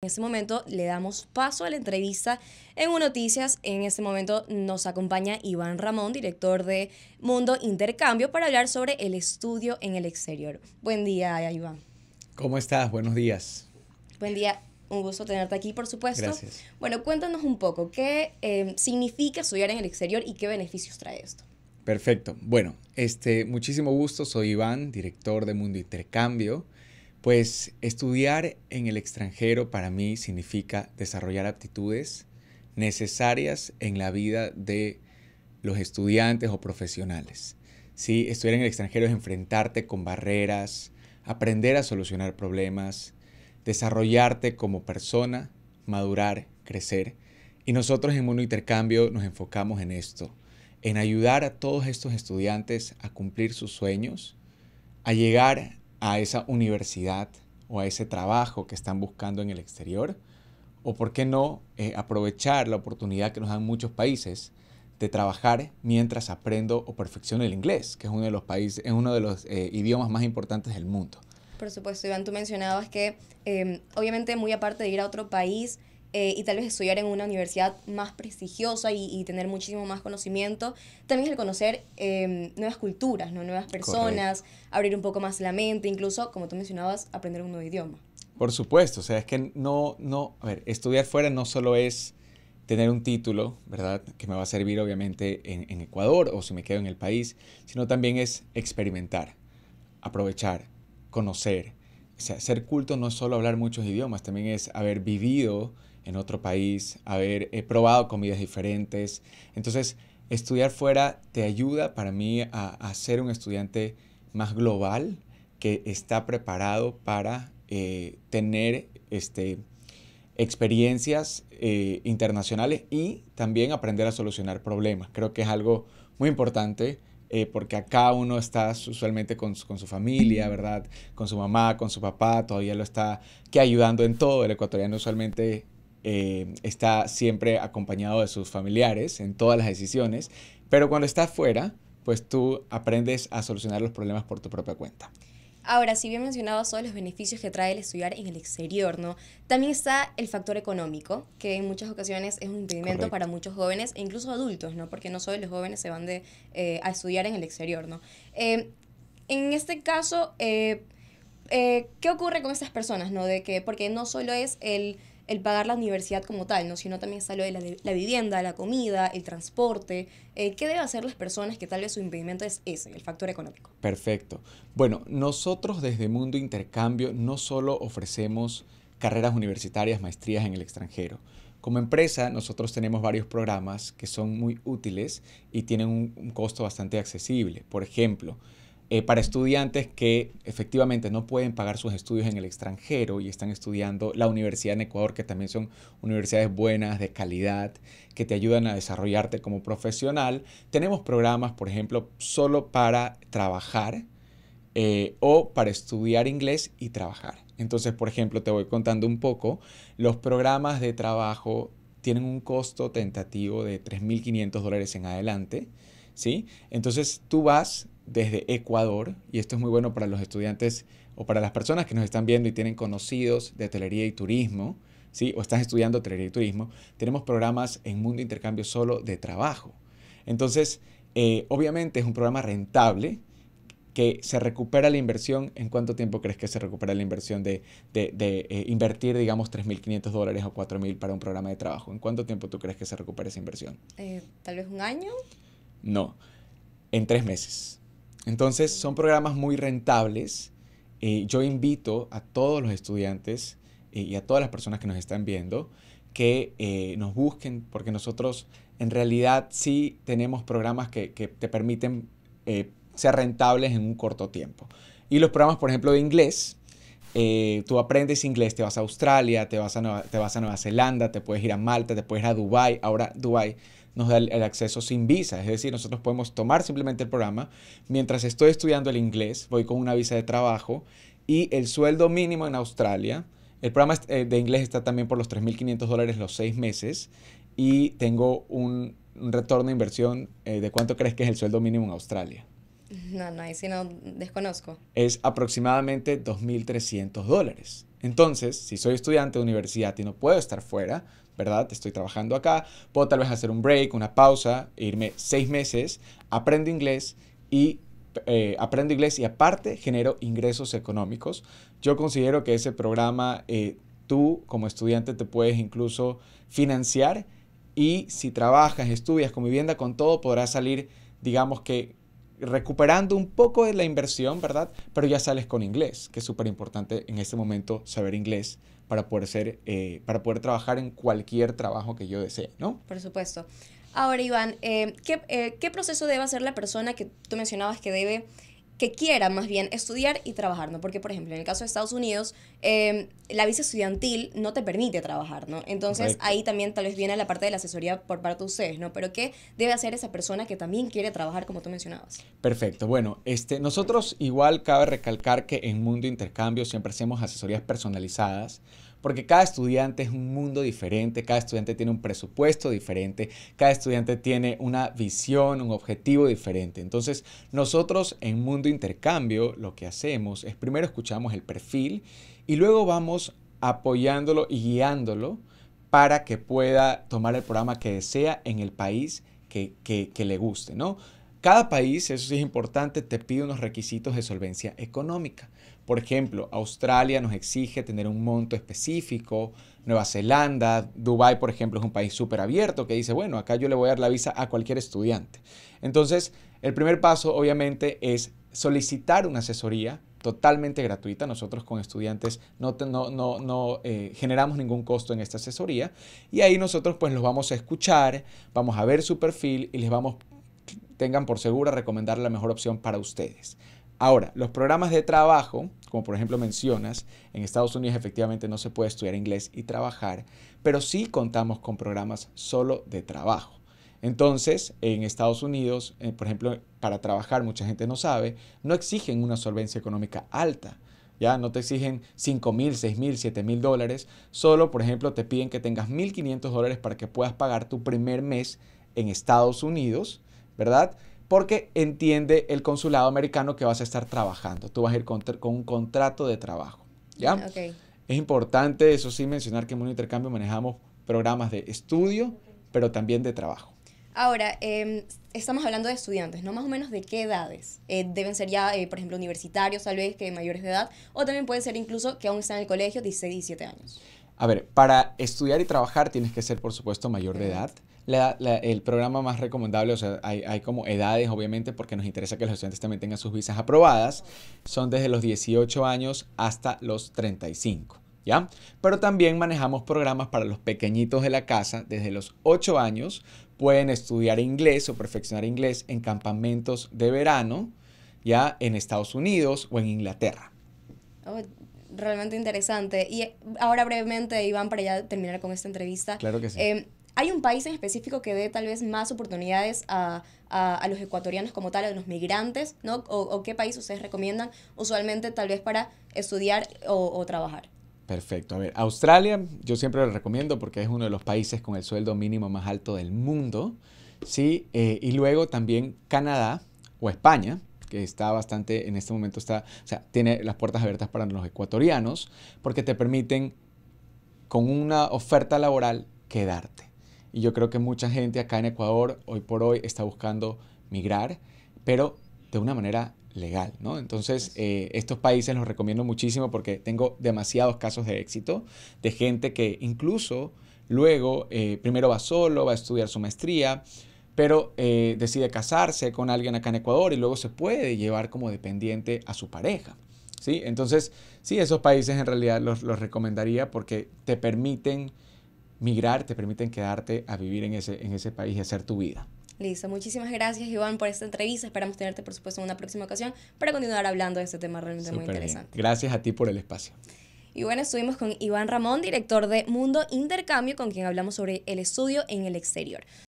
En este momento le damos paso a la entrevista en UNOTICIAS, Noticias. En este momento nos acompaña Iván Ramón, director de Mundo Intercambio, para hablar sobre el estudio en el exterior. Buen día, Iván. ¿Cómo estás? Buenos días. Buen día. Un gusto tenerte aquí, por supuesto. Gracias. Bueno, cuéntanos un poco, ¿qué eh, significa estudiar en el exterior y qué beneficios trae esto? Perfecto. Bueno, este, muchísimo gusto. Soy Iván, director de Mundo Intercambio. Pues estudiar en el extranjero para mí significa desarrollar aptitudes necesarias en la vida de los estudiantes o profesionales. ¿Sí? Estudiar en el extranjero es enfrentarte con barreras, aprender a solucionar problemas, desarrollarte como persona, madurar, crecer. Y nosotros en Mundo Intercambio nos enfocamos en esto, en ayudar a todos estos estudiantes a cumplir sus sueños, a llegar a esa universidad o a ese trabajo que están buscando en el exterior? ¿O por qué no eh, aprovechar la oportunidad que nos dan muchos países de trabajar mientras aprendo o perfecciono el inglés, que es uno de los países, es uno de los eh, idiomas más importantes del mundo? Por supuesto, Iván, tú mencionabas que em, obviamente muy aparte de ir a otro país, eh, y tal vez estudiar en una universidad más prestigiosa y, tener muchísimo más conocimiento, también es el conocer em, nuevas culturas, nuevas personas, abrir un poco más la mente, incluso, como tú mencionabas, aprender un nuevo idioma. Por supuesto, o sea, es que no, no, estudiar fuera no solo es tener un título, ¿verdad? Que me va a servir obviamente en, en Ecuador o si me quedo en el país, sino también es experimentar, aprovechar, conocer. O sea, ser culto no es solo hablar muchos idiomas, también es haber vivido en otro país, haber he probado comidas diferentes. Entonces, estudiar fuera te ayuda para mí a, ser un estudiante más global que está preparado para eh, tener este, experiencias eh, internacionales y también aprender a solucionar problemas. Creo que es algo muy importante eh, porque acá uno está usualmente con su, familia, ¿verdad? Con su mamá, con su papá, todavía lo está que ayudando en todo. El ecuatoriano usualmente eh, está siempre acompañado de sus familiares en todas las decisiones, pero cuando está afuera, pues tú aprendes a solucionar los problemas por tu propia cuenta. Ahora, si bien mencionado todos los beneficios que trae el estudiar en el exterior, ¿no? También está el factor económico, que en muchas ocasiones es un impedimento para muchos jóvenes e incluso adultos, ¿no? Porque no solo los jóvenes se van de, eh, a estudiar en el exterior, ¿no? Eh, en este caso, ¿qué ocurre con estas personas, ¿no? De que, porque no solo es el el pagar la universidad como tal, ¿no? sino también está de la, vivienda, la comida, el transporte. Eh, ¿Qué deben hacer las personas que tal vez su impedimento es ese, el factor económico? Perfecto. Bueno, nosotros desde Mundo Intercambio no solo ofrecemos carreras universitarias, maestrías en el extranjero. Como empresa, nosotros tenemos varios programas que son muy útiles y tienen un costo bastante accesible. Por ejemplo, eh, para estudiantes que efectivamente no pueden pagar sus estudios en el extranjero y están estudiando la universidad en Ecuador, que también son universidades buenas, de calidad, que te ayudan a desarrollarte como profesional. Tenemos programas, por ejemplo, solo para trabajar eh, o para estudiar inglés y trabajar. Entonces, por ejemplo, te voy contando un poco, los programas de trabajo tienen un costo tentativo de 3.500 dólares en adelante. ¿Sí? Entonces tú vas desde Ecuador, y esto es muy bueno para los estudiantes o para las personas que nos están viendo y tienen conocidos de hotelería y turismo, ¿sí? o están estudiando hotelería y turismo, tenemos programas en Mundo Intercambio solo de trabajo. Entonces, eh, obviamente es un programa rentable que se recupera la inversión. ¿En cuánto tiempo crees que se recupera la inversión de, de, de eh, invertir, digamos, 3.500 dólares o 4.000 para un programa de trabajo? ¿En cuánto tiempo tú crees que se recupera esa inversión? Eh, tal vez un año. No, en tres meses. Entonces son programas muy rentables. Eh, yo invito a todos los estudiantes eh, y a todas las personas que nos están viendo que eh, nos busquen, porque nosotros en realidad sí tenemos programas que te permiten ser rentables en un corto tiempo. Y los programas, por ejemplo, de inglés, eh, tú aprendes inglés, te vas a Australia, te vas a, Nueva, te vas a Nueva Zelanda, te puedes ir a Malta, te puedes ir a Dubai. Ahora Dubai nos da el, acceso sin visa, es decir, nosotros podemos tomar simplemente el programa. Mientras estoy estudiando el inglés, voy con una visa de trabajo y el sueldo mínimo en Australia. El programa eh, de inglés está también por los 3.500 dólares los seis meses y tengo un, retorno de inversión eh, de cuánto crees que es el sueldo mínimo en Australia. No, no, ahí sí no desconozco. Es aproximadamente 2.300 dólares. Entonces, si soy estudiante de universidad y no puedo estar fuera, ¿verdad? Estoy trabajando acá, puedo tal vez hacer un break, una pausa, irme seis meses, aprendo inglés y eh, aprendo inglés y aparte genero ingresos económicos. Yo considero que ese programa eh, tú como estudiante te puedes incluso financiar y si trabajas, estudias con vivienda, con todo podrás salir, digamos que recuperando un poco de la inversión, ¿verdad? Pero ya sales con inglés, que es súper importante en este momento saber inglés para poder, ser, eh, para poder trabajar en cualquier trabajo que yo desee, ¿no? Por supuesto. Ahora, Iván, eh, ¿qué, eh, ¿qué, proceso debe hacer la persona que tú mencionabas que debe que quiera más bien estudiar y trabajar, ¿no? Porque, por ejemplo, en el caso de Estados Unidos, em, la visa estudiantil no te permite trabajar, ¿no? Entonces, ahí también tal vez viene la parte de la asesoría por parte de ustedes, ¿no? Pero ¿qué debe hacer esa persona que también quiere trabajar, como tú mencionabas? Perfecto. Bueno, este, nosotros igual cabe recalcar que en Mundo Intercambio siempre hacemos asesorías personalizadas porque cada estudiante es un mundo diferente, cada estudiante tiene un presupuesto diferente, cada estudiante tiene una visión, un objetivo diferente. Entonces, nosotros en Mundo Intercambio lo que hacemos es primero escuchamos el perfil y luego vamos apoyándolo y guiándolo para que pueda tomar el programa que desea en el país que, le guste, ¿no? Cada país, eso sí es importante, te pide unos requisitos de solvencia económica. Por ejemplo, Australia nos exige tener un monto específico, Nueva Zelanda, Dubái, por ejemplo, es un país súper abierto que dice, bueno, acá yo le voy a dar la visa a cualquier estudiante. Entonces, el primer paso, obviamente, es solicitar una asesoría totalmente gratuita. Nosotros con estudiantes no, no, eh, generamos ningún costo en esta asesoría y ahí nosotros pues los vamos a escuchar, vamos a ver su perfil y les vamos, tengan por segura, a recomendar la mejor opción para ustedes. Ahora, los programas de trabajo como por ejemplo mencionas, en Estados Unidos efectivamente no se puede estudiar inglés y trabajar, pero sí contamos con programas solo de trabajo. Entonces, en Estados Unidos, eh, por ejemplo, para trabajar, mucha gente no sabe, no exigen una solvencia económica alta. Ya no te exigen 5 mil, 6 mil, 7 mil dólares. Solo, por ejemplo, te piden que tengas 1.500 dólares para que puedas pagar tu primer mes en Estados Unidos, ¿verdad? porque entiende el consulado americano que vas a estar trabajando. Tú vas a ir con, un contrato de trabajo. ¿Ya? Es importante, eso sí, mencionar que en Mundo intercambio manejamos programas de estudio, pero también de trabajo. Ahora, em, estamos hablando de estudiantes, ¿no? Más o menos de qué edades. Eh, deben ser ya, eh, por ejemplo, universitarios, tal vez, que mayores de edad, o también puede ser incluso que aún están en el colegio, 16, 17 años. A ver, para estudiar y trabajar tienes que ser, por supuesto, mayor de edad. el programa más recomendable, o sea, hay, como edades, obviamente, porque nos interesa que los estudiantes también tengan sus visas aprobadas, son desde los 18 años hasta los 35, ¿ya? Pero también manejamos programas para los pequeñitos de la casa, desde los 8 años pueden estudiar inglés o perfeccionar inglés en campamentos de verano, ¿ya? En Estados Unidos o en Inglaterra. Oh, realmente interesante. Y ahora brevemente, Iván, para ya terminar con esta entrevista. Claro que sí. Eh, ¿Hay un país en específico que dé tal vez más oportunidades a, los ecuatorianos como tal, a los migrantes, ¿no? O, qué país ustedes recomiendan usualmente tal vez para estudiar o, trabajar? Perfecto. A ver, Australia yo siempre lo recomiendo porque es uno de los países con el sueldo mínimo más alto del mundo. Sí, eh, y luego también Canadá o España, que está bastante, en este momento está, o sea, tiene las puertas abiertas para los ecuatorianos, porque te permiten con una oferta laboral quedarte. Y yo creo que mucha gente acá en Ecuador hoy por hoy está buscando migrar, pero de una manera legal, ¿no? Entonces, eh, estos países los recomiendo muchísimo porque tengo demasiados casos de éxito de gente que incluso luego eh, primero va solo, va a estudiar su maestría, pero eh, decide casarse con alguien acá en Ecuador y luego se puede llevar como dependiente a su pareja. ¿sí? Entonces, sí, esos países en realidad los, recomendaría porque te permiten migrar, te permiten quedarte a vivir en ese, en ese país y hacer tu vida. Listo, muchísimas gracias Iván por esta entrevista. Esperamos tenerte por supuesto en una próxima ocasión para continuar hablando de este tema realmente muy interesante. Gracias a ti por el espacio. Y bueno, estuvimos con Iván Ramón, director de Mundo Intercambio, con quien hablamos sobre el estudio en el exterior.